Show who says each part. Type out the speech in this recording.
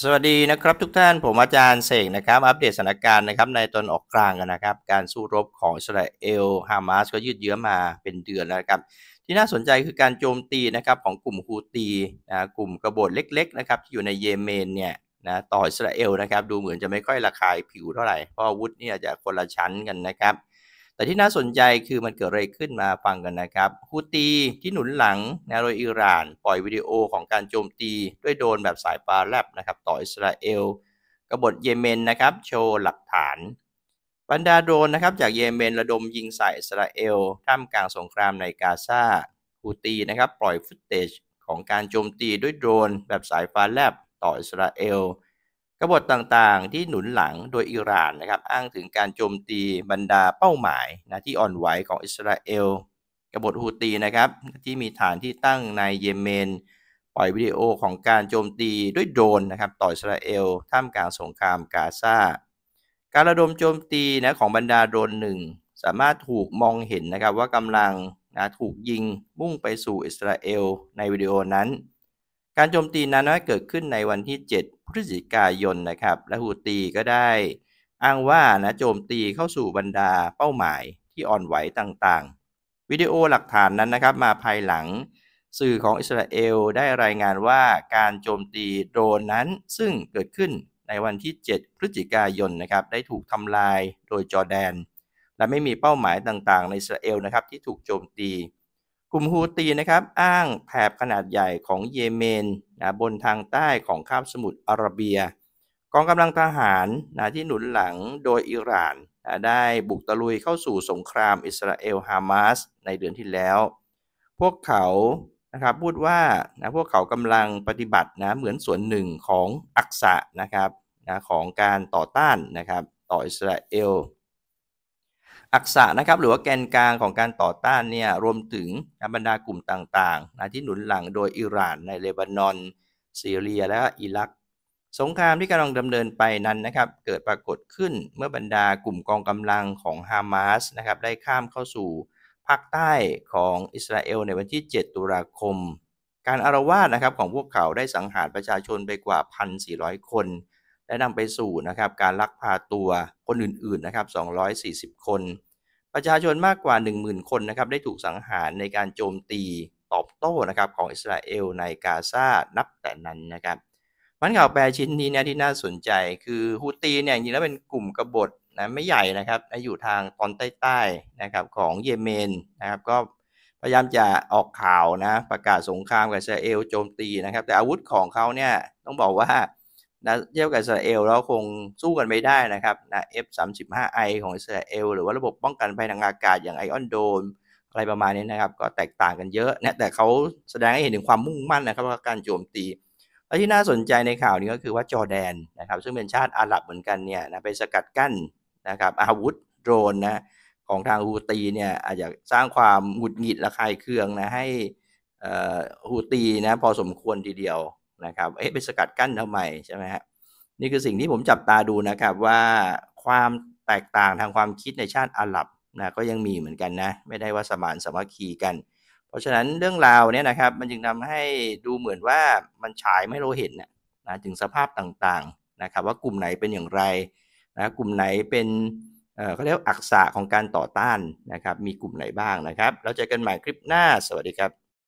Speaker 1: สวัสดีนะครับ ทุกท่านผมอาจารย์เสกนะครับ อัปเดตสถานการณ์นะครับ ในตอนออกกลางกันนะครับ การสู้รบของอิสราเอลฮามาสก็ยืดเยื้อมาเป็นเดือนแล้วครับ ที่น่าสนใจคือการโจมตีนะครับของกลุ่มฮูตีนะกลุ่มกบฏเล็กๆนะครับที่อยู่ในเยเมนเนี่ยนะต่ออิสราเอลนะครับ ดูเหมือนจะไม่ค่อยระคายผิวเท่าไหร่เพราะอาวุธนี่อาจจะคนละชั้นกันนะครับแต่ที่น่าสนใจคือมันเกิดอะไรขึ้นมาฟังกันนะครับฮูตีที่หนุนหลังนวโดยอิหร่าน ปล่อยวิดีโอของการโจมตีด้วยโดนแบบสายปาแลบนะครับต่ออิสราเอลกบฏเยเมนนะครับ โชว์หลักฐาน บรรดาโดรนนะครับจากเยเมนระดมยิงใส่อิสราเอลท่ามกลางสงครามในกาซาฮูตีนะครับปล่อยฟุตเทจของการโจมตีด้วยโดรนแบบสายฟ้าแลบต่ออิสราเอลกบฏต่างๆ ที่หนุนหลังโดยอิหร่านนะครับอ้างถึงการโจมตีบรรดาเป้าหมายนะที่อ่อนไหวของอิสราเอลกบฏฮูตีนะครับที่มีฐานที่ตั้งในเยเมน ปล่อยวิดีโอของการโจมตีด้วยโดรนนะครับต่ออิสราเอล ท่ามกลางสงครามกาซาการระดมโจมตีนะของบรรดาโดรนหนึ่งสามารถถูกมองเห็นนะครับว่ากำลังนะถูกยิงมุ่งไปสู่อิสราเอล ในวิดีโอนั้นการโจมตีนั้นเกิดขึ้นในวันที่ 7 พฤศจิกายนนะครับและฮูตีก็ได้ อ้างว่านะโจมตีเข้าสู่บรรดาเป้าหมายที่อ่อนไหวต่างๆ วิดีโอหลักฐานนั้นนะครับมาภายหลัง สื่อของอิสราเอลได้รายงานว่าการโจมตีโดรนนั้น ซึ่งเกิดขึ้นในวันที่ 7 พฤศจิกายนนะครับได้ถูกทำลายโดยจอร์แดน และไม่มีเป้าหมายต่าง ๆ ในอิสราเอลนะครับที่ถูกโจมตีกลุ่มฮูตีนะครับอ้างแถบขนาดใหญ่ของเยเมนนะบนทางใต้ของคาบสมุทรอาระเบียกองกำลังทหารนะที่หนุนหลังโดยอิหร่านนะได้บุกตะลุยเข้าสู่สงครามอิสราเอล ฮามาสในเดือนที่แล้ว พวกเขานะครับพูดว่านะพวกเขากำลังปฏิบัตินะเหมือนส่วนหนึ่งของอักษะนะครับนะของการต่อต้านนะครับต่ออิสราเอลอักษะนะครับหรือว่าแกนกลางของการต่อต้านเนี่ยรวมถึงบรรดากลุ่มต่างๆนะที่หนุนหลังโดยอิหร่าน ในเลบานอน ซีเรียและอิรักสงครามที่กำลังดำเนินไปนั้นนะครับเกิดปรากฏขึ้นเมื่อบรรดากลุ่มกองกำลังของฮามาสนะครับได้ข้ามเข้าสู่ภาคใต้ของอิสราเอลในวันที่ 7 ตุลาคม การอารวาสนะครับของพวกเขาได้สังหารประชาชนไปกว่า 1,400 คนและนำไปสู่นะครับการลักพาตัวคนอื่นๆนะครับ 240 คน ประชาชนมากกว่า 10,000 คนนะครับได้ถูกสังหารในการโจมตีตอบโต้นะครับของอิสราเอลในกาซา นับแต่นั้นนะครับมันข่าวแปลชิ้นนี้เนี่ยที่น่าสนใจคือฮูตีเนี่ยจริงแล้วเป็นกลุ่มกบฏนะไม่ใหญ่นะครับอยู่ทางตอนใต้ๆนะครับของเยเมนนะครับก็พยายามจะออกข่าวนะประกาศสงครามกับอิสราเอลโจมตีนะครับ แต่อาวุธของเขาเนี่ยต้องบอกว่านะเทียบกับอิสราเอลเราคงสู้กันไม่ได้นะครับนะ F-35I ของอิสราเอลหรือว่าระบบป้องกันภัยทางอากาศอย่างไอออนโดนอะไรประมาณนี้นะครับ ก็แตกต่างกันเยอะนะแต่เขาแสดงให้เห็นถึงความมุ่งมั่นนะครับว่าการโจมตีและที่น่าสนใจในข่าวนี้ก็คือว่าจอแดนนะครับซึ่งเป็นชาติอาหรับเหมือนกันเนี่ยนะไปสกัดกั้นนะครับอาวุธโดรนนะของทางฮูตีเนี่ยอาจจะสร้างความหงุดหงิดระคายเคืองนะให้ฮูตีนะพอสมควรทีเดียวนะครับ เอ๊ะไปสกัดกั้นทำไมใช่ไหมฮะนี่คือสิ่งที่ผมจับตาดูนะครับว่าความแตกต่างทางความคิดในชาติอาหรับนะก็ยังมีเหมือนกันนะไม่ได้ว่าสมานสมัคคีกัน เพราะฉะนั้นเรื่องราวเนี่ยนะครับมันจึงทำให้ดูเหมือนว่ามันฉายไม่เราเห็นนะนะถึงสภาพต่างๆนะครับ ว่ากลุ่มไหนเป็นอย่างไรนะกลุ่มไหนเป็นเขาเรียกอักษะของการต่อต้านนะครับมีกลุ่มไหนบ้างนะครับเราเจอกันใหม่คลิปหน้าสวัสดีครับ